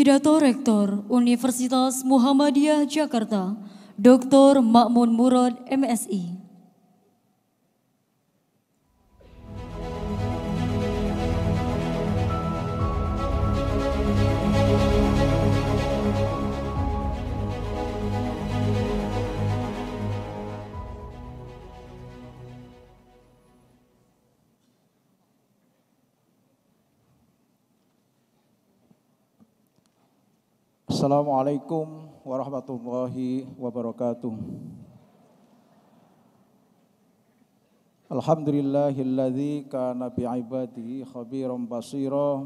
Pidato Rektor Universitas Muhammadiyah Jakarta, Dr. Makmun Murad MSI. Assalamualaikum warahmatullahi wabarakatuh. Alhamdulillahilladzi kana bi'ibadihi khabiran basira.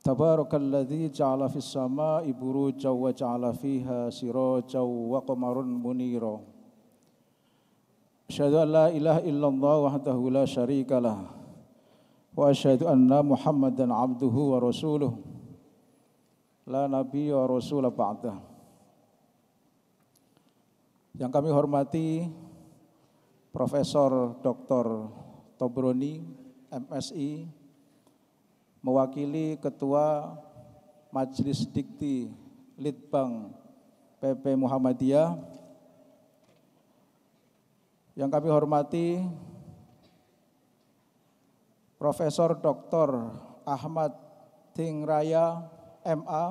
Tabarakalladzi ja'ala fis sama'i burujan wa ja'ala fiha sirajan wa qamarun munira. Asyhadu an la ilaha illallah wahdahu la syarikalah wa asyhadu anna Muhammadan 'abduhu wa rasuluhu la nabi wa rasul ba'da. Yang kami hormati Profesor Dr. Tobroni MSI mewakili Ketua Majelis Dikti Litbang PP Muhammadiyah yang kami hormati Profesor Dr. Ahmad Tingraya MA,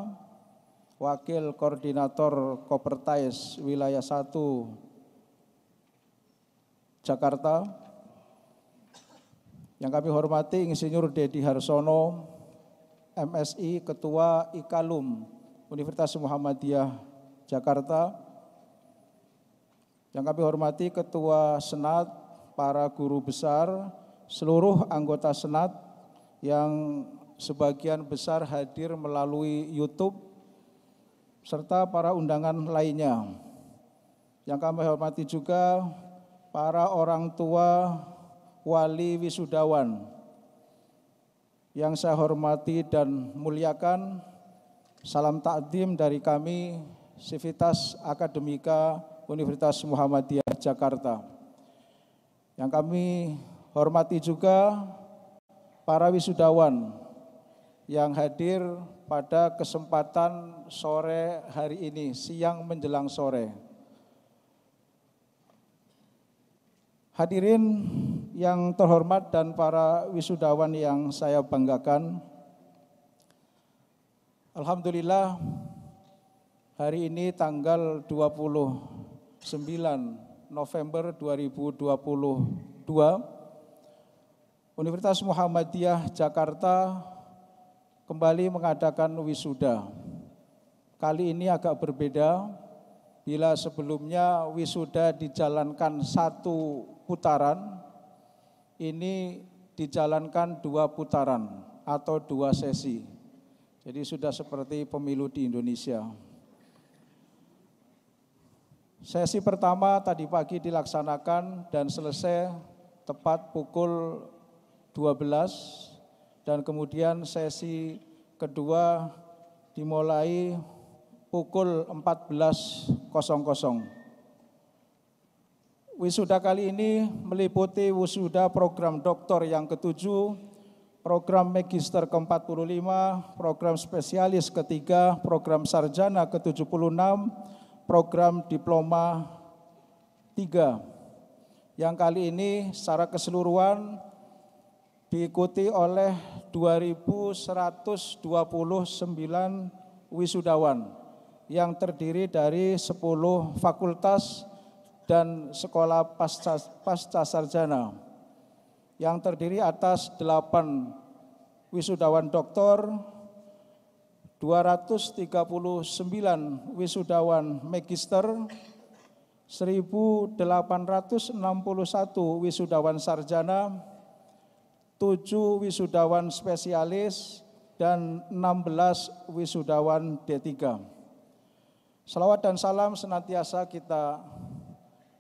Wakil Koordinator Kopertais Wilayah 1 Jakarta, yang kami hormati Insinyur Dedi Harsono, MSI Ketua IKALUM Universitas Muhammadiyah Jakarta, yang kami hormati Ketua Senat, para guru besar, seluruh anggota Senat yang sebagian besar hadir melalui YouTube serta para undangan lainnya. Yang kami hormati juga para orang tua wali wisudawan yang saya hormati dan muliakan. Salam takdim dari kami Sivitas Akademika Universitas Muhammadiyah Jakarta. Yang kami hormati juga para wisudawan yang hadir pada kesempatan sore hari ini, siang menjelang sore. Hadirin yang terhormat dan para wisudawan yang saya banggakan, Alhamdulillah hari ini tanggal 29 November 2022 Universitas Muhammadiyah Jakarta kembali mengadakan wisuda. Kali ini agak berbeda, bila sebelumnya wisuda dijalankan satu putaran, ini dijalankan dua putaran atau dua sesi. Jadi sudah seperti pemilu di Indonesia. Sesi pertama tadi pagi dilaksanakan dan selesai tepat pukul 12 dan kemudian sesi kedua dimulai pukul 14.00. Wisuda kali ini meliputi wisuda program doktor yang ketujuh, program magister ke-45, program spesialis ketiga, program sarjana ke-76, program diploma 3. Yang kali ini secara keseluruhan diikuti oleh 2.129 wisudawan yang terdiri dari 10 fakultas dan sekolah pasca, pasca sarjana yang terdiri atas 8 wisudawan doktor, 239 wisudawan magister, 1861 wisudawan sarjana, 7 wisudawan spesialis dan 16 wisudawan D3. Selawat dan salam senantiasa kita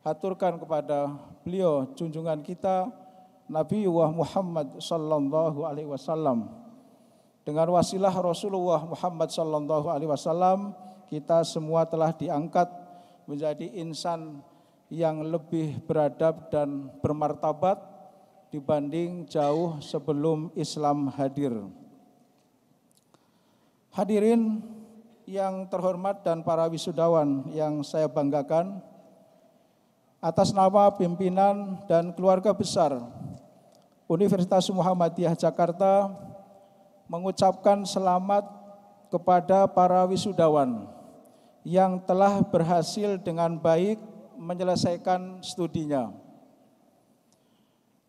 haturkan kepada beliau junjungan kita Nabi Muhammad sallallahu alaihi wasallam. Dengan wasilah Rasulullah Muhammad sallallahu alaihi wasallam kita semua telah diangkat menjadi insan yang lebih beradab dan bermartabat dibanding jauh sebelum Islam hadir. Hadirin yang terhormat dan para wisudawan yang saya banggakan, atas nama pimpinan dan keluarga besar Universitas Muhammadiyah Jakarta mengucapkan selamat kepada para wisudawan yang telah berhasil dengan baik menyelesaikan studinya.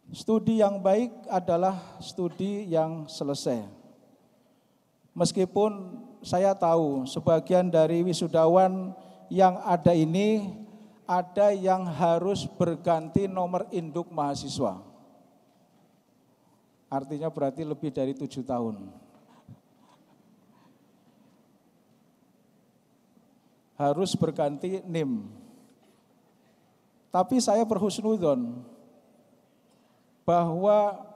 Studi yang baik adalah studi yang selesai. Meskipun saya tahu sebagian dari wisudawan yang ada ini ada yang harus berganti nomor induk mahasiswa. Artinya berarti lebih dari tujuh tahun. Harus berganti NIM. Tapi saya berhusnudon bahwa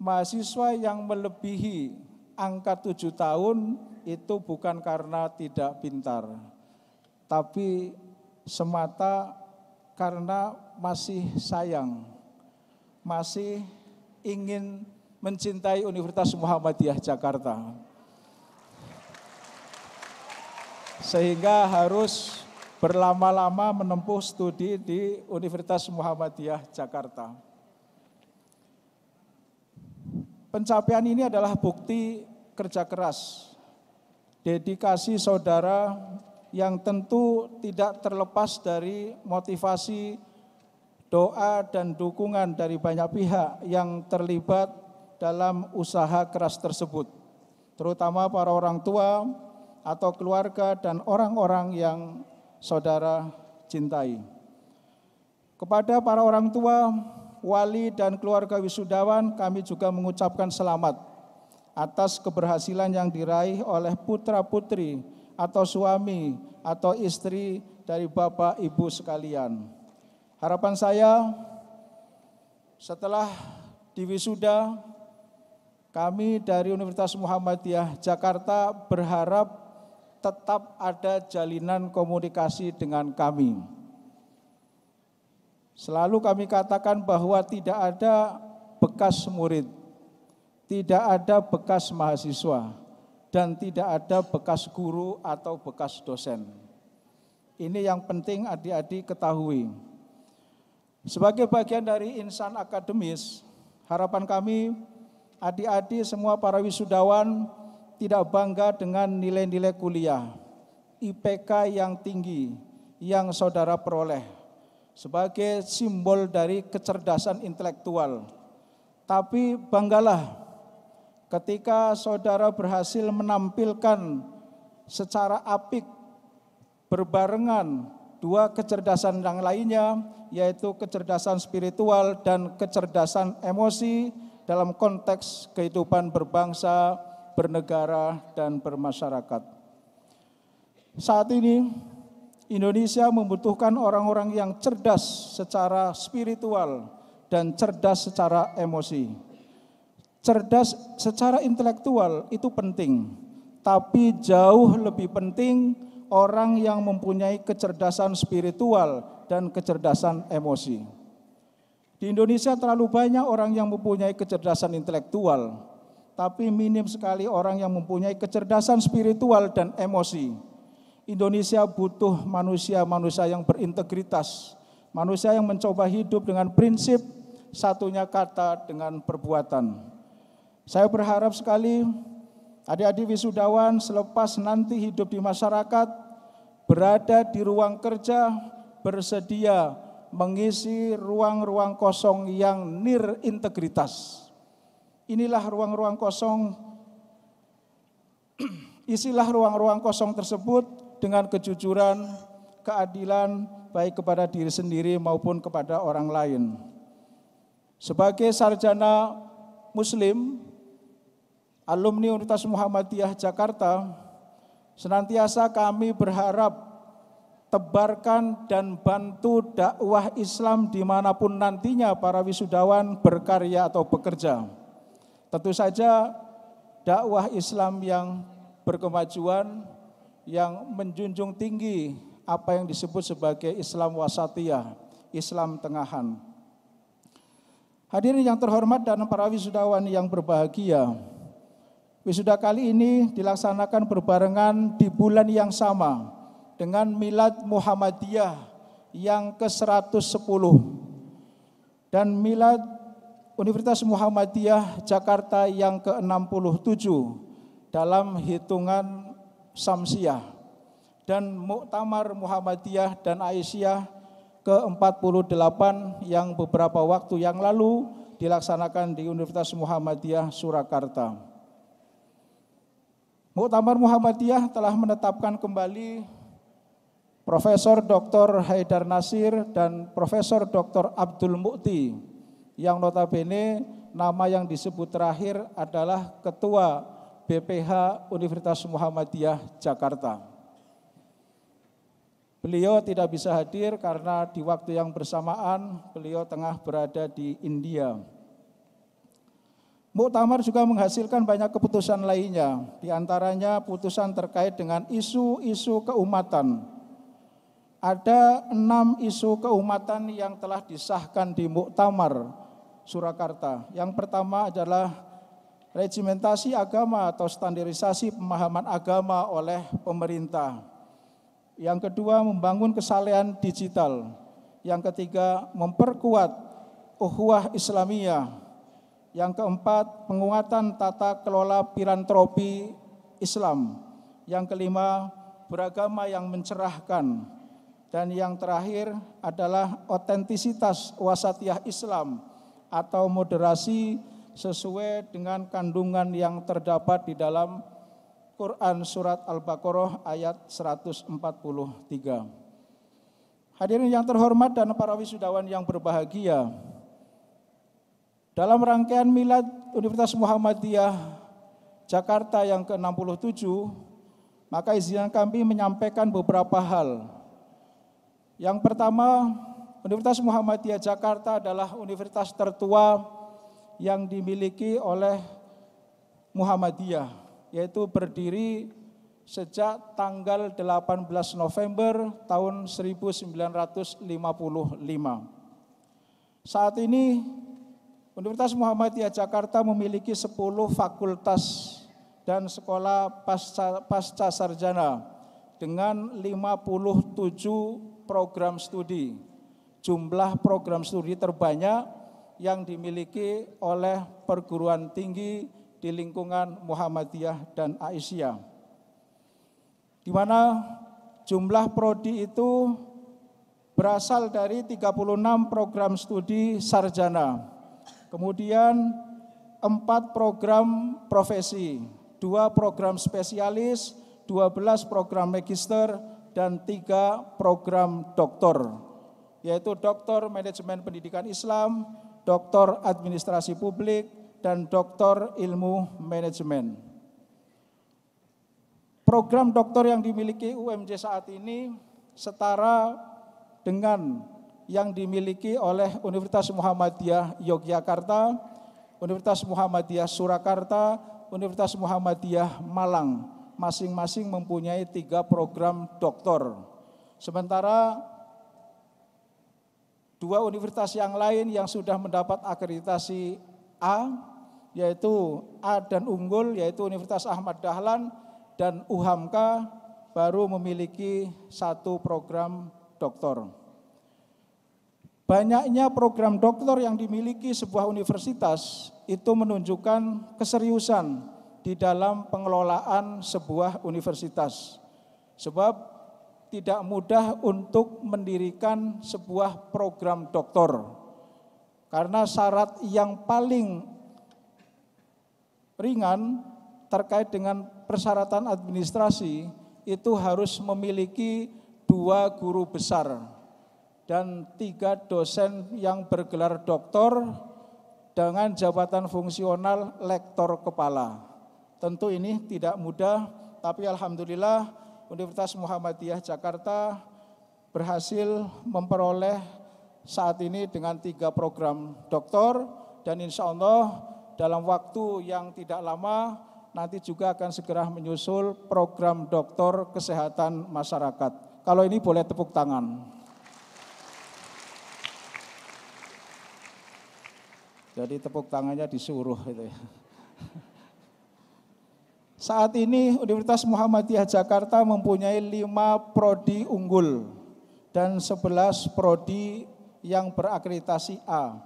mahasiswa yang melebihi angka tujuh tahun itu bukan karena tidak pintar, tapi semata karena masih sayang, masih ingin mencintai Universitas Muhammadiyah Jakarta. Sehingga harus berlama-lama menempuh studi di Universitas Muhammadiyah Jakarta. Pencapaian ini adalah bukti kerja keras, dedikasi saudara yang tentu tidak terlepas dari motivasi, doa, dan dukungan dari banyak pihak yang terlibat dalam usaha keras tersebut, terutama para orang tua atau keluarga dan orang-orang yang saudara cintai. Kepada para orang tua, wali dan keluarga wisudawan kami juga mengucapkan selamat atas keberhasilan yang diraih oleh putra-putri atau suami atau istri dari Bapak Ibu sekalian. Harapan saya setelah diwisuda kami dari Universitas Muhammadiyah Jakarta berharap tetap ada jalinan komunikasi dengan kami. Selalu kami katakan bahwa tidak ada bekas murid, tidak ada bekas mahasiswa, dan tidak ada bekas guru atau bekas dosen. Ini yang penting adik-adik ketahui. Sebagai bagian dari insan akademis, harapan kami adik-adik semua para wisudawan tidak bangga dengan nilai-nilai kuliah, IPK yang tinggi yang saudara peroleh sebagai simbol dari kecerdasan intelektual. Tapi banggalah ketika saudara berhasil menampilkan secara apik berbarengan dua kecerdasan yang lainnya yaitu kecerdasan spiritual dan kecerdasan emosi dalam konteks kehidupan berbangsa bernegara, dan bermasyarakat. Saat ini, Indonesia membutuhkan orang-orang yang cerdas secara spiritual dan cerdas secara emosi. Cerdas secara intelektual itu penting, tapi jauh lebih penting orang yang mempunyai kecerdasan spiritual dan kecerdasan emosi. Di Indonesia terlalu banyak orang yang mempunyai kecerdasan intelektual, tapi minim sekali orang yang mempunyai kecerdasan spiritual dan emosi. Indonesia butuh manusia-manusia yang berintegritas, manusia yang mencoba hidup dengan prinsip satunya kata dengan perbuatan. Saya berharap sekali adik-adik wisudawan selepas nanti hidup di masyarakat, berada di ruang kerja, bersedia mengisi ruang-ruang kosong yang nir integritas. Inilah ruang-ruang kosong, isilah ruang-ruang kosong tersebut dengan kejujuran, keadilan, baik kepada diri sendiri maupun kepada orang lain. Sebagai sarjana Muslim, alumni Universitas Muhammadiyah Jakarta, senantiasa kami berharap tebarkan dan bantu dakwah Islam dimanapun nantinya para wisudawan berkarya atau bekerja. Tentu saja dakwah Islam yang berkemajuan yang menjunjung tinggi apa yang disebut sebagai Islam wasatiyah, Islam tengahan. Hadirin yang terhormat dan para wisudawan yang berbahagia. Wisuda kali ini dilaksanakan berbarengan di bulan yang sama dengan Milad Muhammadiyah yang ke-110 dan Milad Universitas Muhammadiyah Jakarta yang ke-67 dalam hitungan Samsiah dan Muktamar Muhammadiyah dan Aisyah ke-48 yang beberapa waktu yang lalu dilaksanakan di Universitas Muhammadiyah Surakarta. Muktamar Muhammadiyah telah menetapkan kembali Profesor Dr. Haidar Nasir dan Profesor Dr. Abdul Mukti yang notabene nama yang disebut terakhir adalah Ketua BPH Universitas Muhammadiyah Jakarta. Beliau tidak bisa hadir karena di waktu yang bersamaan beliau tengah berada di India. Muktamar juga menghasilkan banyak keputusan lainnya, di antaranya putusan terkait dengan isu-isu keumatan. Ada enam isu keumatan yang telah disahkan di Muktamar, Surakarta. Yang pertama adalah regimentasi agama atau standarisasi pemahaman agama oleh pemerintah. Yang kedua, membangun kesalehan digital. Yang ketiga, memperkuat uhuah Islamiyah. Yang keempat, penguatan tata kelola filantropi Islam. Yang kelima, beragama yang mencerahkan. Dan yang terakhir adalah otentisitas wasatiyah Islam atau moderasi sesuai dengan kandungan yang terdapat di dalam Quran Surat Al-Baqarah ayat 143. Hadirin yang terhormat dan para wisudawan yang berbahagia, dalam rangkaian milad Universitas Muhammadiyah Jakarta yang ke-67, maka izin kami menyampaikan beberapa hal. Yang pertama, Universitas Muhammadiyah Jakarta adalah universitas tertua yang dimiliki oleh Muhammadiyah, yaitu berdiri sejak tanggal 18 November tahun 1955. Saat ini Universitas Muhammadiyah Jakarta memiliki 10 fakultas dan sekolah pasca, pasca sarjana dengan 57 program studi jumlah program studi terbanyak yang dimiliki oleh perguruan tinggi di lingkungan Muhammadiyah dan Aisyah. Di mana jumlah prodi itu berasal dari 36 program studi sarjana. Kemudian empat program profesi, dua program spesialis, 12 program magister, dan tiga program doktor yaitu Doktor Manajemen Pendidikan Islam, Doktor Administrasi Publik, dan Doktor Ilmu Manajemen. Program doktor yang dimiliki UMJ saat ini setara dengan yang dimiliki oleh Universitas Muhammadiyah Yogyakarta, Universitas Muhammadiyah Surakarta, Universitas Muhammadiyah Malang. Masing-masing mempunyai tiga program doktor. Sementara Dua universitas yang lain yang sudah mendapat akreditasi A, yaitu A dan unggul, yaitu Universitas Ahmad Dahlan dan UHAMKA baru memiliki satu program doktor. Banyaknya program doktor yang dimiliki sebuah universitas itu menunjukkan keseriusan di dalam pengelolaan sebuah universitas. Sebab tidak mudah untuk mendirikan sebuah program doktor. Karena syarat yang paling ringan terkait dengan persyaratan administrasi itu harus memiliki dua guru besar dan tiga dosen yang bergelar doktor dengan jabatan fungsional lektor kepala. Tentu ini tidak mudah, tapi alhamdulillah Universitas Muhammadiyah Jakarta berhasil memperoleh saat ini dengan tiga program doktor dan insya Allah dalam waktu yang tidak lama nanti juga akan segera menyusul program doktor kesehatan masyarakat. Kalau ini boleh tepuk tangan. Jadi tepuk tangannya disuruh itu ya. Saat ini Universitas Muhammadiyah Jakarta mempunyai lima prodi unggul dan sebelas prodi yang berakreditasi A.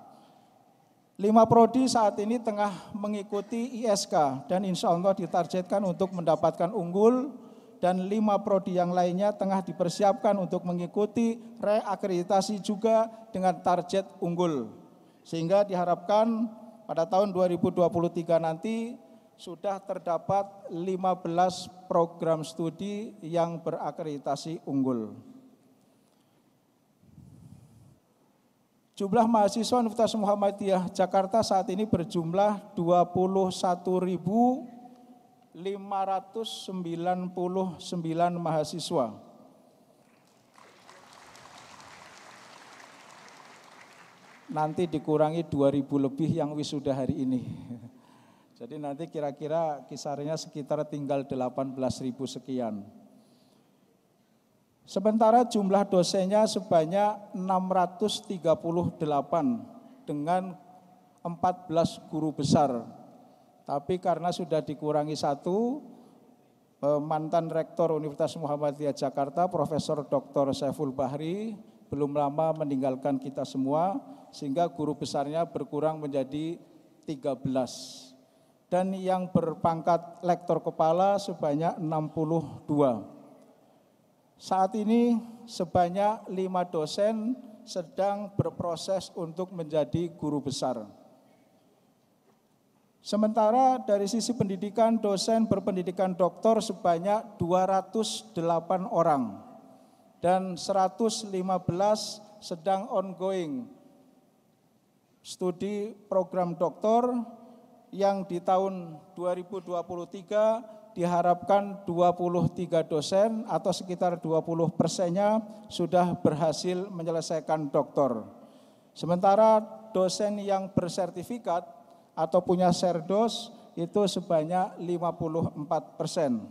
Lima prodi saat ini tengah mengikuti ISK dan insya Allah ditargetkan untuk mendapatkan unggul dan lima prodi yang lainnya tengah dipersiapkan untuk mengikuti reakreditasi juga dengan target unggul. Sehingga diharapkan pada tahun 2023 nanti sudah terdapat 15 program studi yang berakreditasi unggul. Jumlah mahasiswa Universitas Muhammadiyah Jakarta saat ini berjumlah 21.599 mahasiswa. Nanti dikurangi 2.000 lebih yang wisuda hari ini. Jadi nanti kira-kira kisarannya sekitar tinggal 18.000 sekian. Sementara jumlah dosennya sebanyak 638 dengan 14 guru besar. Tapi karena sudah dikurangi satu, e, mantan rektor Universitas Muhammadiyah Jakarta, Profesor Dr. Saiful Bahri, belum lama meninggalkan kita semua, sehingga guru besarnya berkurang menjadi 13 dan yang berpangkat lektor kepala sebanyak 62. Saat ini sebanyak lima dosen sedang berproses untuk menjadi guru besar. Sementara dari sisi pendidikan, dosen berpendidikan doktor sebanyak 208 orang dan 115 sedang ongoing studi program doktor yang di tahun 2023 diharapkan 23 dosen atau sekitar 20 persennya sudah berhasil menyelesaikan doktor. Sementara dosen yang bersertifikat atau punya serdos itu sebanyak 54 persen.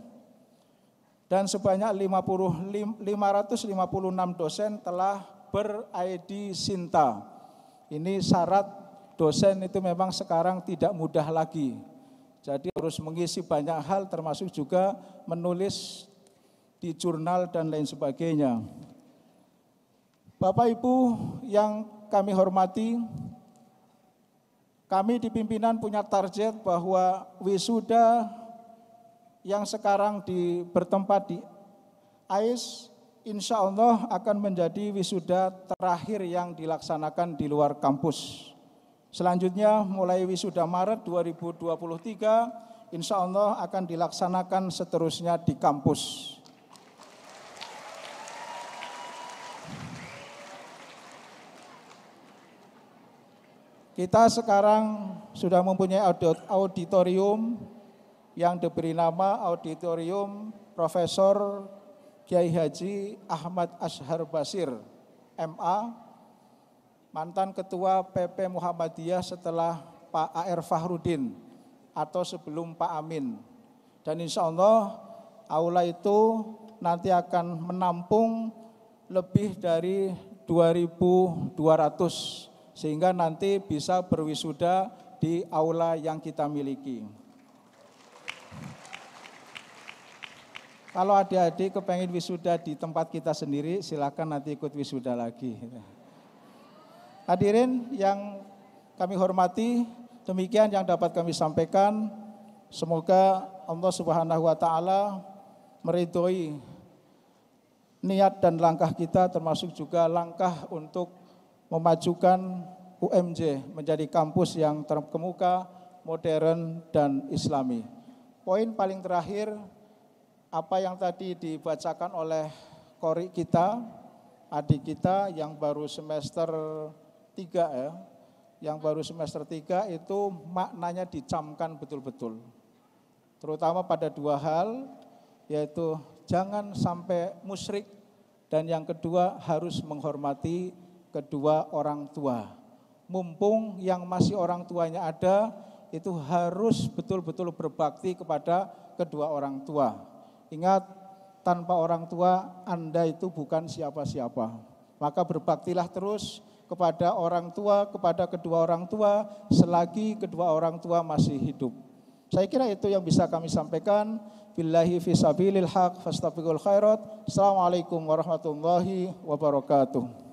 Dan sebanyak 50, 556 dosen telah ber-ID Sinta. Ini syarat dosen itu memang sekarang tidak mudah lagi. Jadi harus mengisi banyak hal termasuk juga menulis di jurnal dan lain sebagainya. Bapak Ibu yang kami hormati, kami di pimpinan punya target bahwa wisuda yang sekarang di, bertempat di AIS insya Allah akan menjadi wisuda terakhir yang dilaksanakan di luar kampus. Selanjutnya mulai wisuda Maret 2023, insya Allah akan dilaksanakan seterusnya di kampus. Kita sekarang sudah mempunyai auditorium yang diberi nama Auditorium Profesor Kiai Haji Ahmad Ashar Basir, MA, mantan ketua PP Muhammadiyah setelah Pak AR Fahrudin atau sebelum Pak Amin. Dan insya Allah aula itu nanti akan menampung lebih dari 2.200 sehingga nanti bisa berwisuda di aula yang kita miliki. Kalau adik-adik kepengen wisuda di tempat kita sendiri, silakan nanti ikut wisuda lagi. Hadirin yang kami hormati, demikian yang dapat kami sampaikan. Semoga Allah Subhanahu wa taala meridhoi niat dan langkah kita termasuk juga langkah untuk memajukan UMJ menjadi kampus yang terkemuka, modern dan islami. Poin paling terakhir apa yang tadi dibacakan oleh kori kita, adik kita yang baru semester tiga ya, yang baru semester tiga itu maknanya dicamkan betul-betul. Terutama pada dua hal, yaitu jangan sampai musyrik dan yang kedua harus menghormati kedua orang tua. Mumpung yang masih orang tuanya ada, itu harus betul-betul berbakti kepada kedua orang tua. Ingat, tanpa orang tua Anda itu bukan siapa-siapa. Maka berbaktilah terus kepada orang tua, kepada kedua orang tua, selagi kedua orang tua masih hidup. Saya kira itu yang bisa kami sampaikan. Billahi fisabilil haq fastabiqul khairat. Assalamualaikum warahmatullahi wabarakatuh.